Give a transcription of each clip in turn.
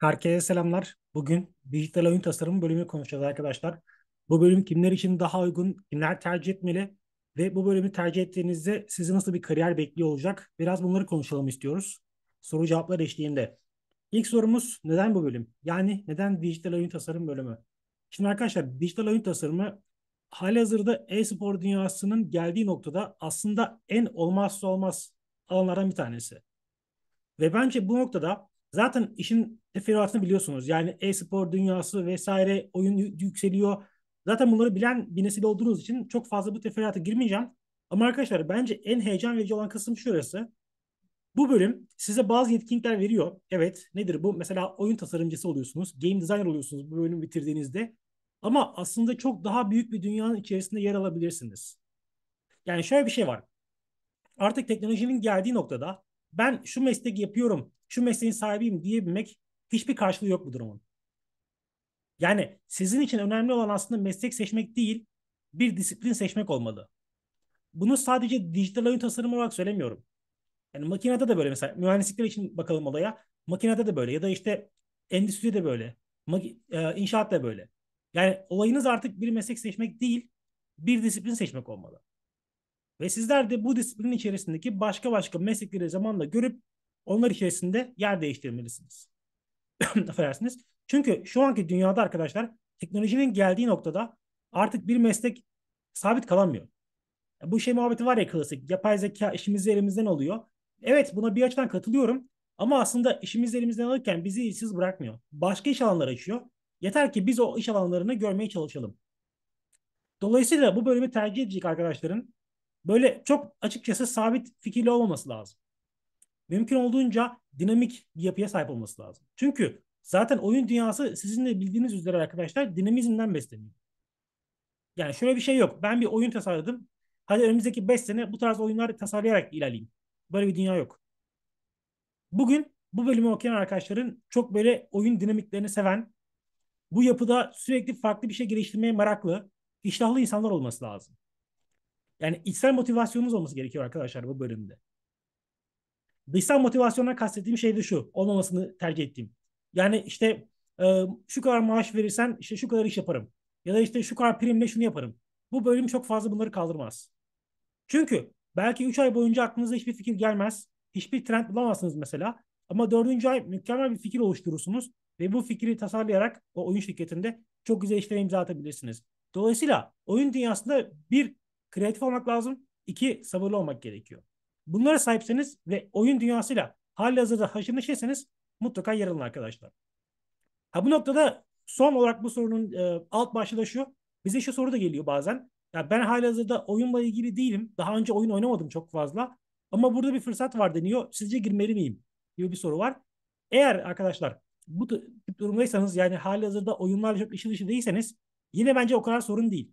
Herkese selamlar. Bugün dijital oyun tasarımı bölümü konuşacağız arkadaşlar. Bu bölüm kimler için daha uygun, kimler tercih etmeli ve bu bölümü tercih ettiğinizde sizi nasıl bir kariyer bekliyor olacak? Biraz bunları konuşalım istiyoruz. Soru cevaplar eşliğinde. İlk sorumuz neden bu bölüm? Yani neden dijital oyun tasarım bölümü? Şimdi arkadaşlar dijital oyun tasarımı hazırda e-spor dünyasının geldiği noktada aslında en olmazsa olmaz alanlardan bir tanesi. Ve bence bu noktada zaten işin teferruatını biliyorsunuz. Yani e-spor dünyası vesaire oyun yükseliyor. Zaten bunları bilen bir nesil olduğunuz için çok fazla bu teferruata girmeyeceğim. Ama arkadaşlar bence en heyecan verici olan kısım şurası. Bu bölüm size bazı yetkinlikler veriyor. Evet nedir bu? Mesela oyun tasarımcısı oluyorsunuz. Game designer oluyorsunuz bu bölümü bitirdiğinizde. Ama aslında çok daha büyük bir dünyanın içerisinde yer alabilirsiniz. Yani şöyle bir şey var. Artık teknolojinin geldiği noktada ben şu meslek yapıyorum, şu mesleğin sahibiyim diyebilmek Hiçbir karşılığı yok bu durumun. Yani sizin için önemli olan aslında meslek seçmek değil, bir disiplin seçmek olmalı. Bunu sadece dijital oyun tasarımı olarak söylemiyorum. Yani makinede de böyle mesela mühendislikler için bakalım olaya. Makinede de böyle ya da işte endüstride de böyle. E, inşaat da böyle. Yani olayınız artık bir meslek seçmek değil, bir disiplin seçmek olmalı. Ve sizler de bu disiplin içerisindeki başka başka meslekleri zamanla görüp onlar içerisinde yer değiştirmelisiniz. affedersiniz. Çünkü şu anki dünyada arkadaşlar teknolojinin geldiği noktada artık bir meslek sabit kalamıyor. Bu şey muhabbeti var ya klasik. Yapay zeka işimizi elimizden alıyor. Evet buna bir açıdan katılıyorum. Ama aslında işimizi elimizden alırken bizi işsiz bırakmıyor. Başka iş alanları açıyor. Yeter ki biz o iş alanlarını görmeye çalışalım. Dolayısıyla bu bölümü tercih edecek arkadaşların böyle çok açıkçası sabit fikirli olmaması lazım. Mümkün olduğunca dinamik bir yapıya sahip olması lazım. Çünkü zaten oyun dünyası sizin de bildiğiniz üzere arkadaşlar dinamizmden besleniyor. Yani şöyle bir şey yok. Ben bir oyun tasarladım. Hadi önümüzdeki 5 sene bu tarz oyunlar tasarlayarak ilerleyeyim. Böyle bir dünya yok. Bugün bu bölümü okuyan arkadaşların çok böyle oyun dinamiklerini seven, bu yapıda sürekli farklı bir şey geliştirmeye meraklı, iştahlı insanlar olması lazım. Yani içsel motivasyonunuz olması gerekiyor arkadaşlar bu bölümde dışsal motivasyonlar kastettiğim şey de şu. Olmamasını tercih ettiğim. Yani işte e, şu kadar maaş verirsen işte şu kadar iş yaparım. Ya da işte şu kadar primle şunu yaparım. Bu bölüm çok fazla bunları kaldırmaz. Çünkü belki 3 ay boyunca aklınıza hiçbir fikir gelmez. Hiçbir trend bulamazsınız mesela. Ama 4. ay mükemmel bir fikir oluşturursunuz. Ve bu fikri tasarlayarak o oyun şirketinde çok güzel işlere imza atabilirsiniz. Dolayısıyla oyun dünyasında bir kreatif olmak lazım. iki sabırlı olmak gerekiyor bunlara sahipseniz ve oyun dünyasıyla hali hazırda haşır neşeyseniz mutlaka yer alın arkadaşlar. Ha, bu noktada son olarak bu sorunun e, alt başlığı da şu. Bize şu soru da geliyor bazen. Ya ben hali hazırda oyunla ilgili değilim. Daha önce oyun oynamadım çok fazla. Ama burada bir fırsat var deniyor. Sizce girmeli miyim? gibi bir soru var. Eğer arkadaşlar bu tip durumdaysanız yani hali hazırda oyunlarla çok işin dışı değilseniz yine bence o kadar sorun değil.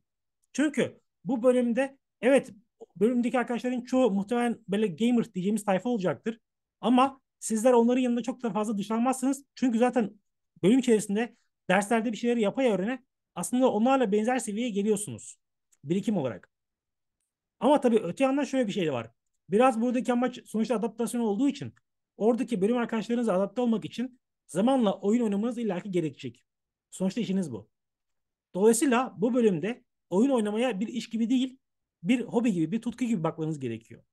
Çünkü bu bölümde evet bölümdeki arkadaşların çoğu muhtemelen böyle gamer diyeceğimiz tayfa olacaktır. Ama sizler onların yanında çok da fazla dışlanmazsınız. Çünkü zaten bölüm içerisinde derslerde bir şeyleri yapay öğrene aslında onlarla benzer seviyeye geliyorsunuz. Birikim olarak. Ama tabii öte yandan şöyle bir şey de var. Biraz buradaki amaç sonuçta adaptasyon olduğu için oradaki bölüm arkadaşlarınızla adapte olmak için zamanla oyun oynamanız illaki gerekecek. Sonuçta işiniz bu. Dolayısıyla bu bölümde oyun oynamaya bir iş gibi değil, bir hobi gibi, bir tutku gibi bakmanız gerekiyor.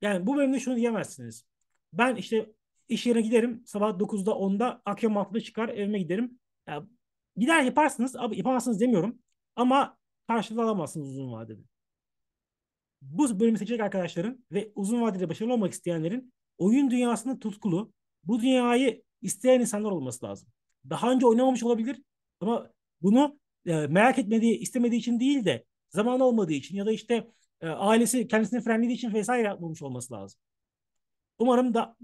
Yani bu bölümde şunu diyemezsiniz. Ben işte iş yerine giderim. Sabah 9'da 10'da akşam 6'da çıkar evime giderim. Yani gider yaparsınız. abi Yapamazsınız demiyorum. Ama karşılığı alamazsınız uzun vadede. Bu bölümü seçecek arkadaşların ve uzun vadede başarılı olmak isteyenlerin oyun dünyasında tutkulu, bu dünyayı isteyen insanlar olması lazım. Daha önce oynamamış olabilir ama bunu e, merak etmediği, istemediği için değil de zaman olmadığı için ya da işte e, ailesi kendisini frenlediği için vesaire yapmamış olması lazım. Umarım da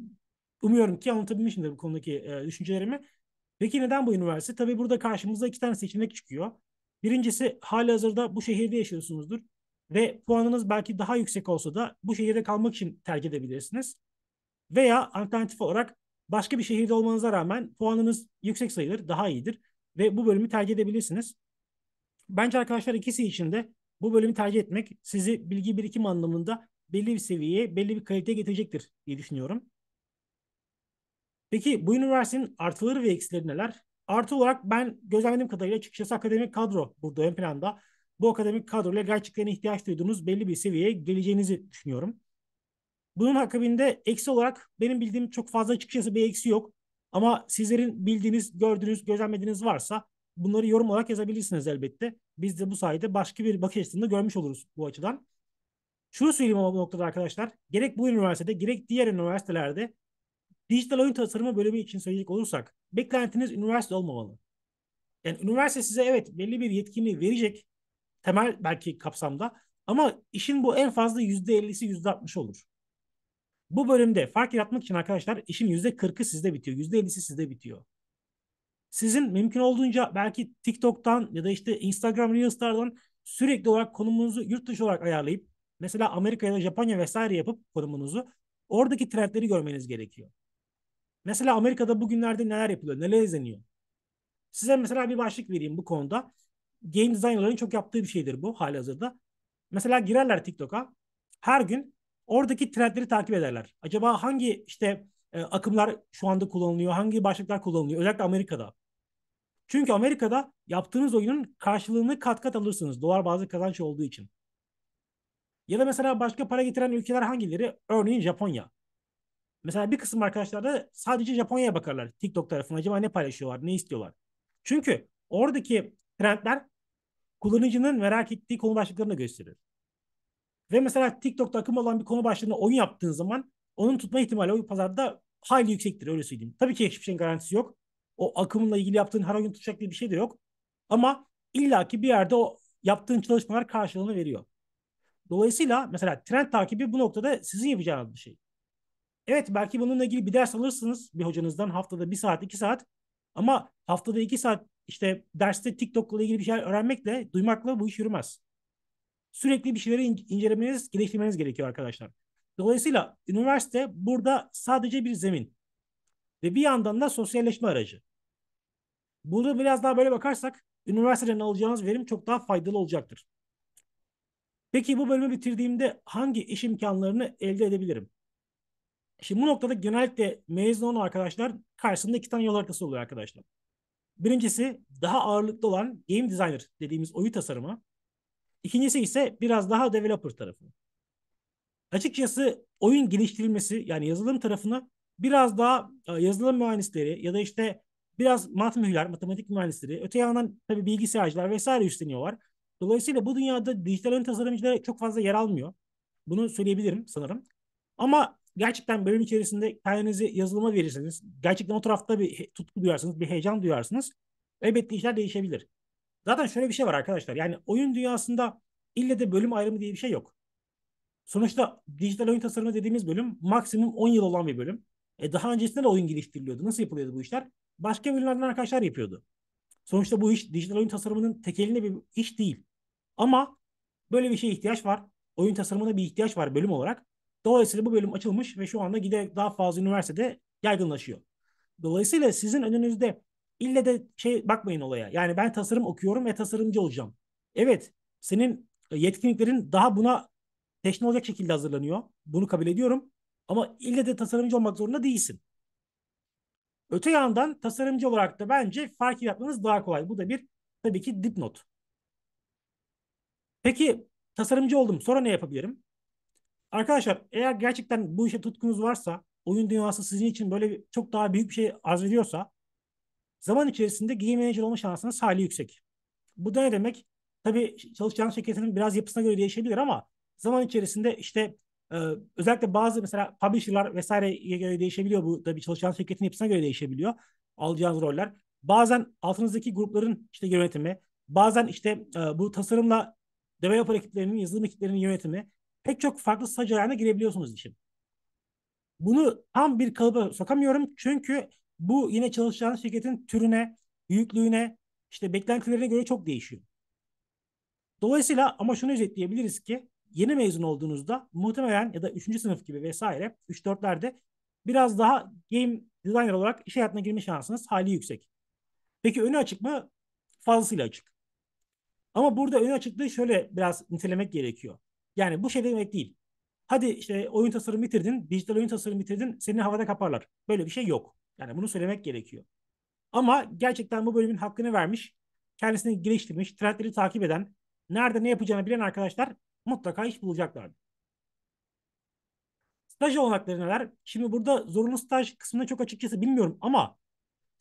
umuyorum ki anlatabilmişimdir bu konudaki e, düşüncelerimi. Peki neden bu üniversite? Tabii burada karşımıza iki tane seçenek çıkıyor. Birincisi hali hazırda bu şehirde yaşıyorsunuzdur ve puanınız belki daha yüksek olsa da bu şehirde kalmak için tercih edebilirsiniz. Veya alternatif olarak başka bir şehirde olmanıza rağmen puanınız yüksek sayılır, daha iyidir ve bu bölümü tercih edebilirsiniz. Bence arkadaşlar ikisi için de bu bölümü tercih etmek sizi bilgi birikim anlamında belli bir seviyeye, belli bir kaliteye getirecektir diye düşünüyorum. Peki bu üniversitenin artıları ve eksileri neler? Artı olarak ben gözlemlediğim kadarıyla açıkçası akademik kadro burada ön planda. Bu akademik kadroyla gerçekten ihtiyaç duyduğunuz belli bir seviyeye geleceğinizi düşünüyorum. Bunun akabinde eksi olarak benim bildiğim çok fazla açıkçası bir eksi yok. Ama sizlerin bildiğiniz, gördüğünüz, gözlemlediğiniz varsa bunları yorum olarak yazabilirsiniz elbette. Biz de bu sayede başka bir bakış açısını görmüş oluruz bu açıdan. Şunu söyleyeyim ama bu noktada arkadaşlar. Gerek bu üniversitede gerek diğer üniversitelerde dijital oyun tasarımı bölümü için söyleyecek olursak beklentiniz üniversite olmamalı. Yani üniversite size evet belli bir yetkinliği verecek temel belki kapsamda ama işin bu en fazla %50'si %60 olur. Bu bölümde fark yaratmak için arkadaşlar işin %40'ı sizde bitiyor. %50'si sizde bitiyor sizin mümkün olduğunca belki TikTok'tan ya da işte Instagram Reels'lardan sürekli olarak konumunuzu yurt dışı olarak ayarlayıp mesela Amerika ya da Japonya vesaire yapıp konumunuzu oradaki trendleri görmeniz gerekiyor. Mesela Amerika'da bugünlerde neler yapılıyor, neler izleniyor? Size mesela bir başlık vereyim bu konuda. Game designerların çok yaptığı bir şeydir bu hali hazırda. Mesela girerler TikTok'a. Her gün oradaki trendleri takip ederler. Acaba hangi işte e, akımlar şu anda kullanılıyor, hangi başlıklar kullanılıyor özellikle Amerika'da. Çünkü Amerika'da yaptığınız oyunun karşılığını kat kat alırsınız. Dolar bazlı kazanç olduğu için. Ya da mesela başka para getiren ülkeler hangileri? Örneğin Japonya. Mesela bir kısım arkadaşlar da sadece Japonya'ya bakarlar. TikTok tarafına acaba ne paylaşıyorlar, ne istiyorlar? Çünkü oradaki trendler kullanıcının merak ettiği konu başlıklarını gösterir. Ve mesela TikTok'ta akım olan bir konu başlığına oyun yaptığın zaman onun tutma ihtimali o pazarda hayli yüksektir öyle söyleyeyim. Tabii ki hiçbir şeyin garantisi yok o akımla ilgili yaptığın her oyun tutacak diye bir şey de yok. Ama illaki bir yerde o yaptığın çalışmalar karşılığını veriyor. Dolayısıyla mesela trend takibi bu noktada sizin yapacağınız bir şey. Evet belki bununla ilgili bir ders alırsınız bir hocanızdan haftada bir saat iki saat ama haftada iki saat işte derste TikTok'la ilgili bir şey öğrenmekle duymakla bu iş yürümez. Sürekli bir şeyleri incelemeniz, geliştirmeniz gerekiyor arkadaşlar. Dolayısıyla üniversite burada sadece bir zemin. Ve bir yandan da sosyalleşme aracı. Bunu biraz daha böyle bakarsak üniversiteden alacağınız verim çok daha faydalı olacaktır. Peki bu bölümü bitirdiğimde hangi iş imkanlarını elde edebilirim? Şimdi bu noktada genellikle mezun olan arkadaşlar karşısında iki tane yol haritası oluyor arkadaşlar. Birincisi daha ağırlıklı olan game designer dediğimiz oyun tasarımı. İkincisi ise biraz daha developer tarafı. Açıkçası oyun geliştirilmesi yani yazılım tarafına biraz daha e, yazılım mühendisleri ya da işte biraz mat mühürler, matematik mühendisleri, öte yandan tabii bilgisayarcılar vesaire üstleniyorlar. Dolayısıyla bu dünyada dijital ön tasarımcılara çok fazla yer almıyor. Bunu söyleyebilirim sanırım. Ama gerçekten bölüm içerisinde kendinizi yazılıma verirseniz, gerçekten o tarafta bir tutku duyarsınız, bir heyecan duyarsınız. Elbette işler değişebilir. Zaten şöyle bir şey var arkadaşlar. Yani oyun dünyasında ille de bölüm ayrımı diye bir şey yok. Sonuçta dijital oyun tasarımı dediğimiz bölüm maksimum 10 yıl olan bir bölüm. E daha öncesinde de oyun geliştiriliyordu. Nasıl yapılıyordu bu işler? Başka bölümlerden arkadaşlar yapıyordu. Sonuçta bu iş dijital oyun tasarımının tekelinde bir iş değil. Ama böyle bir şeye ihtiyaç var. Oyun tasarımına bir ihtiyaç var bölüm olarak. Dolayısıyla bu bölüm açılmış ve şu anda giderek daha fazla üniversitede yaygınlaşıyor. Dolayısıyla sizin önünüzde ille de şey bakmayın olaya. Yani ben tasarım okuyorum ve tasarımcı olacağım. Evet, senin e, yetkinliklerin daha buna teşne olacak şekilde hazırlanıyor. Bunu kabul ediyorum. Ama ille de tasarımcı olmak zorunda değilsin. Öte yandan tasarımcı olarak da bence fark yapmanız daha kolay. Bu da bir tabii ki dipnot. Peki tasarımcı oldum. Sonra ne yapabilirim? Arkadaşlar eğer gerçekten bu işe tutkunuz varsa, oyun dünyası sizin için böyle çok daha büyük bir şey ediyorsa zaman içerisinde game manager olma şansınız hali yüksek. Bu da ne demek? Tabii çalışacağınız şirketin biraz yapısına göre değişebilir ama zaman içerisinde işte özellikle bazı mesela publisher'lar vesaireye göre değişebiliyor. Bu da bir çalışan şirketin hepsine göre değişebiliyor. Alacağınız roller. Bazen altınızdaki grupların işte yönetimi, bazen işte bu tasarımla developer ekiplerinin, yazılım ekiplerinin yönetimi pek çok farklı sac girebiliyorsunuz işin. Bunu tam bir kalıba sokamıyorum çünkü bu yine çalışacağınız şirketin türüne, büyüklüğüne, işte beklentilerine göre çok değişiyor. Dolayısıyla ama şunu özetleyebiliriz ki yeni mezun olduğunuzda muhtemelen ya da 3. sınıf gibi vesaire 3-4'lerde biraz daha game designer olarak iş hayatına girme şansınız hali yüksek. Peki önü açık mı? Fazlasıyla açık. Ama burada önü açıklığı şöyle biraz nitelemek gerekiyor. Yani bu şey demek değil. Hadi işte oyun tasarım bitirdin, dijital oyun tasarım bitirdin, seni havada kaparlar. Böyle bir şey yok. Yani bunu söylemek gerekiyor. Ama gerçekten bu bölümün hakkını vermiş, kendisini geliştirmiş, trendleri takip eden, nerede ne yapacağını bilen arkadaşlar mutlaka iş bulacaklardır. Staj olanakları neler? Şimdi burada zorunlu staj kısmını çok açıkçası bilmiyorum ama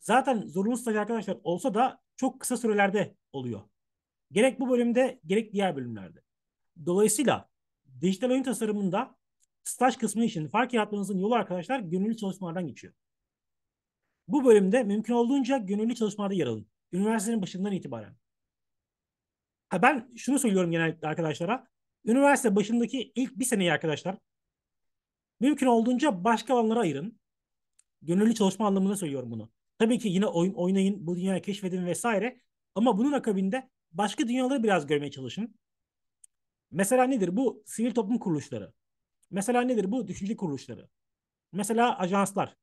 zaten zorunlu staj arkadaşlar olsa da çok kısa sürelerde oluyor. Gerek bu bölümde gerek diğer bölümlerde. Dolayısıyla dijital oyun tasarımında staj kısmı için fark yaratmanızın yolu arkadaşlar gönüllü çalışmalardan geçiyor. Bu bölümde mümkün olduğunca gönüllü çalışmalarda yer alın. Üniversitenin başından itibaren. Ha ben şunu söylüyorum genellikle arkadaşlara. Üniversite başındaki ilk bir seneyi arkadaşlar mümkün olduğunca başka alanlara ayırın. Gönüllü çalışma anlamında söylüyorum bunu. Tabii ki yine oyun oynayın, bu dünyayı keşfedin vesaire. Ama bunun akabinde başka dünyaları biraz görmeye çalışın. Mesela nedir bu? Sivil toplum kuruluşları. Mesela nedir bu? Düşünce kuruluşları. Mesela ajanslar.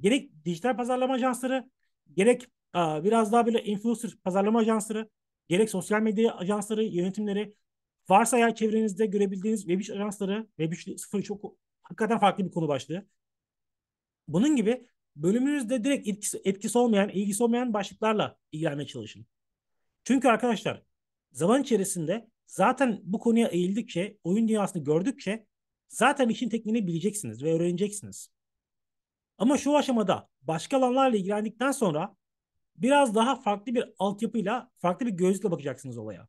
Gerek dijital pazarlama ajansları, gerek biraz daha böyle influencer pazarlama ajansları, gerek sosyal medya ajansları, yönetimleri, Varsa eğer çevrenizde görebildiğiniz Web3 ajansları, Web3 çok hakikaten farklı bir konu başlığı. Bunun gibi bölümünüzde direkt etkisi, etkisi olmayan, ilgisi olmayan başlıklarla ilgilenmeye çalışın. Çünkü arkadaşlar zaman içerisinde zaten bu konuya eğildikçe, oyun dünyasını gördükçe zaten işin tekniğini bileceksiniz ve öğreneceksiniz. Ama şu aşamada başka alanlarla ilgilendikten sonra biraz daha farklı bir altyapıyla, farklı bir gözle bakacaksınız olaya.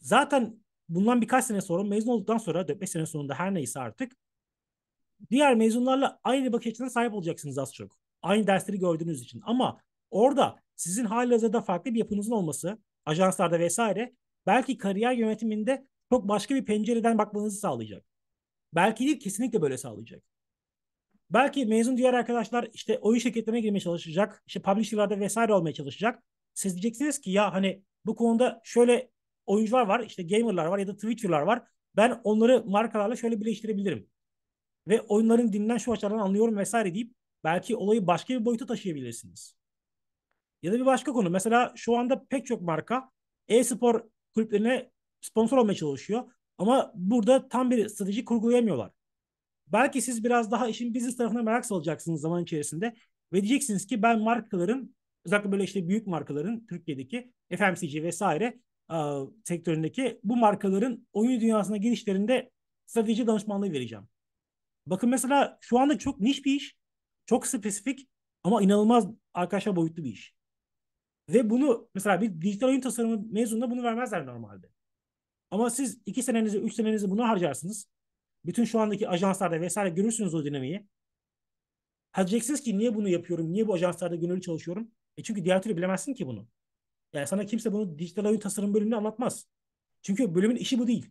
Zaten bundan birkaç sene sonra mezun olduktan sonra 4-5 sene sonunda her neyse artık diğer mezunlarla aynı bakış açısına sahip olacaksınız az çok. Aynı dersleri gördüğünüz için. Ama orada sizin halihazırda farklı bir yapınızın olması, ajanslarda vesaire belki kariyer yönetiminde çok başka bir pencereden bakmanızı sağlayacak. Belki değil kesinlikle böyle sağlayacak. Belki mezun diğer arkadaşlar işte oyun şirketlerine girmeye çalışacak, işte publisher'larda vesaire olmaya çalışacak. Siz diyeceksiniz ki ya hani bu konuda şöyle oyuncular var, işte gamerlar var ya da Twitch'lar var. Ben onları markalarla şöyle birleştirebilirim. Ve oyunların dinlen şu açılardan anlıyorum vesaire deyip belki olayı başka bir boyuta taşıyabilirsiniz. Ya da bir başka konu. Mesela şu anda pek çok marka e-spor kulüplerine sponsor olmaya çalışıyor. Ama burada tam bir strateji kurgulayamıyorlar. Belki siz biraz daha işin business tarafına merak salacaksınız zaman içerisinde. Ve diyeceksiniz ki ben markaların özellikle böyle işte büyük markaların Türkiye'deki FMCG vesaire a, e, sektöründeki bu markaların oyun dünyasına girişlerinde strateji danışmanlığı vereceğim. Bakın mesela şu anda çok niş bir iş, çok spesifik ama inanılmaz arkadaşlar boyutlu bir iş. Ve bunu mesela bir dijital oyun tasarımı mezununa bunu vermezler normalde. Ama siz iki senenizi, üç senenizi buna harcarsınız. Bütün şu andaki ajanslarda vesaire görürsünüz o dinamiği. Ha diyeceksiniz ki niye bunu yapıyorum, niye bu ajanslarda gönüllü çalışıyorum? E çünkü diğer türlü bilemezsin ki bunu. Yani sana kimse bunu dijital oyun tasarım bölümünde anlatmaz. Çünkü bölümün işi bu değil.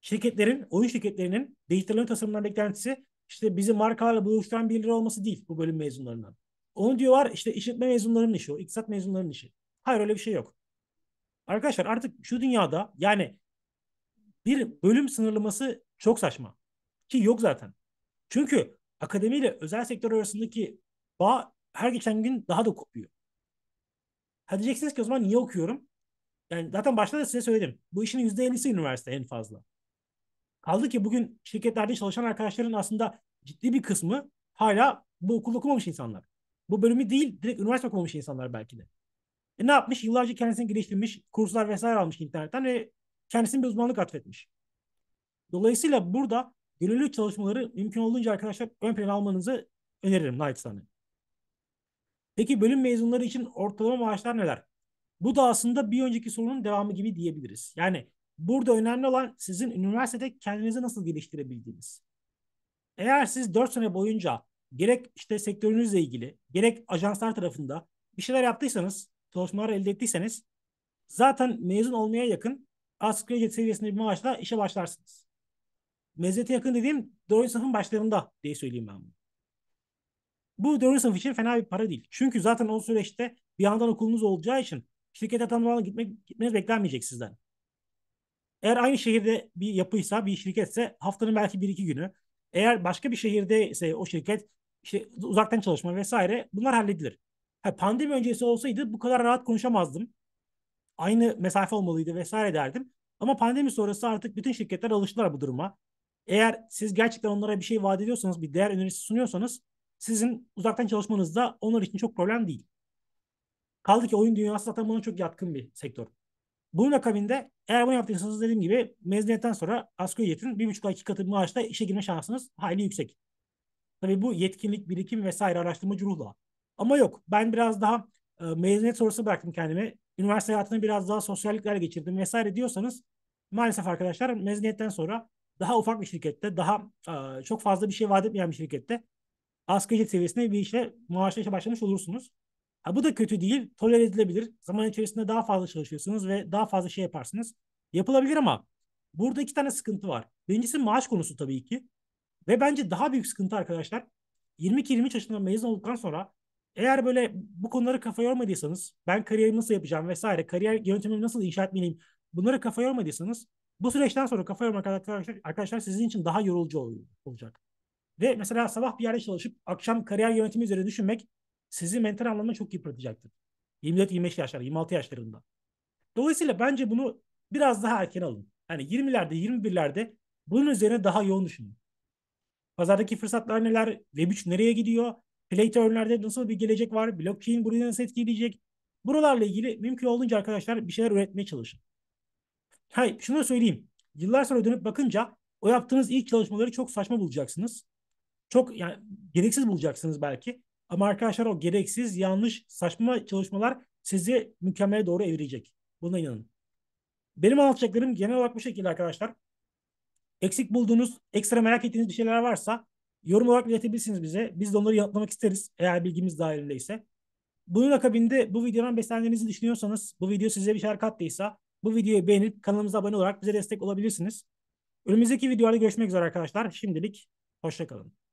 Şirketlerin, oyun şirketlerinin dijital oyun tasarımından beklentisi işte bizi markalarla buluşturan birileri olması değil bu bölüm mezunlarından. Onu diyorlar işte işletme mezunlarının işi o, iktisat mezunlarının işi. Hayır öyle bir şey yok. Arkadaşlar artık şu dünyada yani bir bölüm sınırlaması çok saçma. Ki yok zaten. Çünkü akademiyle özel sektör arasındaki bağ her geçen gün daha da kopuyor. Ha diyeceksiniz ki o zaman niye okuyorum? Yani zaten başta da size söyledim. Bu işin %50'si üniversite en fazla. Kaldı ki bugün şirketlerde çalışan arkadaşların aslında ciddi bir kısmı hala bu okulu okumamış insanlar. Bu bölümü değil direkt üniversite okumamış insanlar belki de. E ne yapmış? Yıllarca kendisini geliştirmiş, kurslar vesaire almış internetten ve kendisini bir uzmanlık atfetmiş. Dolayısıyla burada gönüllü çalışmaları mümkün olduğunca arkadaşlar ön plana almanızı öneririm Night Sun'ı. Peki bölüm mezunları için ortalama maaşlar neler? Bu da aslında bir önceki sorunun devamı gibi diyebiliriz. Yani burada önemli olan sizin üniversitede kendinizi nasıl geliştirebildiğiniz. Eğer siz 4 sene boyunca gerek işte sektörünüzle ilgili, gerek ajanslar tarafında bir şeyler yaptıysanız, çalışmalar elde ettiyseniz zaten mezun olmaya yakın asgari ücret seviyesinde bir maaşla işe başlarsınız. Meziyete yakın dediğim 4. sınıfın başlarında diye söyleyeyim ben bunu. Bu dördüncü sınıf için fena bir para değil. Çünkü zaten o süreçte bir yandan okulunuz olacağı için şirkete tanımlarına gitmek, gitmeniz beklenmeyecek sizden. Eğer aynı şehirde bir yapıysa, bir şirketse haftanın belki bir iki günü. Eğer başka bir şehirde ise o şirket işte uzaktan çalışma vesaire bunlar halledilir. Ha, pandemi öncesi olsaydı bu kadar rahat konuşamazdım. Aynı mesafe olmalıydı vesaire derdim. Ama pandemi sonrası artık bütün şirketler alıştılar bu duruma. Eğer siz gerçekten onlara bir şey vaat ediyorsanız, bir değer önerisi sunuyorsanız sizin uzaktan çalışmanız da onlar için çok problem değil. Kaldı ki oyun dünyası zaten buna çok yatkın bir sektör. Bunun akabinde eğer bunu yaptıysanız dediğim gibi mezuniyetten sonra asgari ücretin bir buçuk ay iki katı maaşla işe girme şansınız hayli yüksek. Tabii bu yetkinlik, birikim vesaire araştırmacı ruhla. Ama yok ben biraz daha e, mezuniyet sorusu bıraktım kendime. Üniversite hayatını biraz daha sosyalliklerle geçirdim vesaire diyorsanız maalesef arkadaşlar mezuniyetten sonra daha ufak bir şirkette, daha e, çok fazla bir şey vaat etmeyen bir şirkette asgari ücret seviyesine bir işe maaşla işe başlamış olursunuz. Ha, bu da kötü değil. Toler edilebilir. Zaman içerisinde daha fazla çalışıyorsunuz ve daha fazla şey yaparsınız. Yapılabilir ama burada iki tane sıkıntı var. Birincisi maaş konusu tabii ki. Ve bence daha büyük sıkıntı arkadaşlar. 22-23 yaşından mezun olduktan sonra eğer böyle bu konuları kafa yormadıysanız ben kariyerimi nasıl yapacağım vesaire kariyer yöntemimi nasıl inşa etmeliyim bunları kafa yormadıysanız bu süreçten sonra kafa yormak arkadaşlar, arkadaşlar sizin için daha yorulucu olacak. Ve mesela sabah bir yerde çalışıp akşam kariyer yönetimi üzerine düşünmek sizi mental anlamda çok yıpratacaktır. 24-25 yaşlar, 26 yaşlarında. Dolayısıyla bence bunu biraz daha erken alın. Yani 20'lerde, 21'lerde bunun üzerine daha yoğun düşünün. Pazardaki fırsatlar neler? Web3 nereye gidiyor? Play to nasıl bir gelecek var? Blockchain burayı nasıl etkileyecek? Buralarla ilgili mümkün olduğunca arkadaşlar bir şeyler üretmeye çalışın. Hayır, şunu söyleyeyim. Yıllar sonra dönüp bakınca o yaptığınız ilk çalışmaları çok saçma bulacaksınız çok yani gereksiz bulacaksınız belki. Ama arkadaşlar o gereksiz, yanlış, saçma çalışmalar sizi mükemmele doğru evirecek. Buna inanın. Benim anlatacaklarım genel olarak bu şekilde arkadaşlar. Eksik bulduğunuz, ekstra merak ettiğiniz bir şeyler varsa yorum olarak iletebilirsiniz bize. Biz de onları yanıtlamak isteriz eğer bilgimiz dahilindeyse. Bunun akabinde bu videodan beslendiğinizi düşünüyorsanız, bu video size bir şeyler kattıysa bu videoyu beğenip kanalımıza abone olarak bize destek olabilirsiniz. Önümüzdeki videolarda görüşmek üzere arkadaşlar. Şimdilik hoşçakalın.